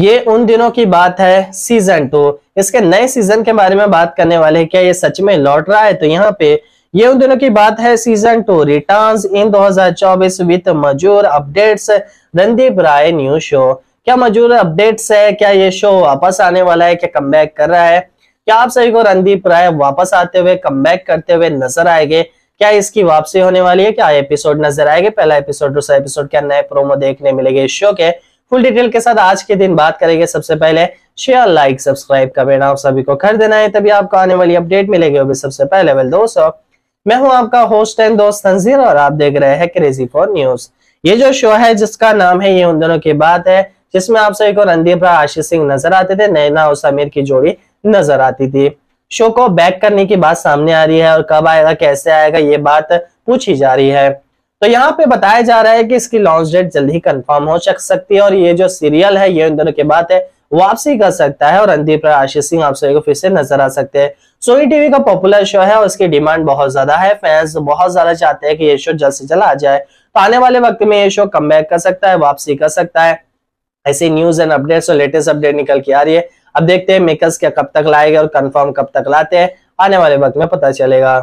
ये उन दिनों की बात है सीजन टू इसके नए सीजन के बारे में बात करने वाले हैं क्या ये सच में लौट रहा है तो यहाँ पे ये उन दिनों की बात है season two return in 2024 with major updates Randeep Rai new show क्या मजूर अपडेट्स है क्या ये शो वापस आने वाला है क्या कम कर रहा है क्या आप सभी को रणदीप राय वापस आते हुए कम करते हुए नजर आएंगे क्या इसकी वापसी होने वाली है क्या एपिसोड नजर आएंगे पहला एपिसोड दूसरा एपिसोड क्या नए प्रोमो देखने मिलेगा इस शो के फुल डिटेल के साथ आज के दिन बात करेंगे सबसे पहले शेयर लाइक सब्सक्राइब का बेटा आप सभी को कर देना है तभी आपको आने वाली अपडेट मिलेगी अभी सबसे पहले वेल दोस्तों मैं हूं आपका होस्ट एंड दोस्त तंजीर और आप देख रहे हैं क्रेजी फॉर न्यूज ये जो शो है जिसका नाम है ये उन दोनों की बात है जिसमें आप सभी को रणदीप राय आशीष सिंह नजर आते थे नैना और समीर की जोड़ी नजर आती थी शो को बैक करने की बात सामने आ रही है और कब आएगा कैसे आएगा ये बात पूछी जा रही है तो यहाँ पे बताया जा रहा है कि इसकी लॉन्च डेट जल्द ही कंफर्म हो सकती है और ये जो सीरियल है ये दोनों की बात है वापसी कर सकता है और रणदीप आशीष सिंह आप सभी को फिर से नजर आ सकते हैं सोनी टीवी का पॉपुलर शो है और इसकी डिमांड बहुत ज्यादा है फैंस बहुत ज्यादा चाहते हैं कि ये शो जल्द से जल्द आ जाए तो आने वाले वक्त में ये शो कम कर सकता है वापसी कर सकता है ऐसी न्यूज एंड अपडेट्स और लेटेस्ट अपडेट निकल के आ रही है अब देखते हैं मेकर्स क्या कब तक लाएगा और कंफर्म कब तक लाते हैं आने वाले वक्त में पता चलेगा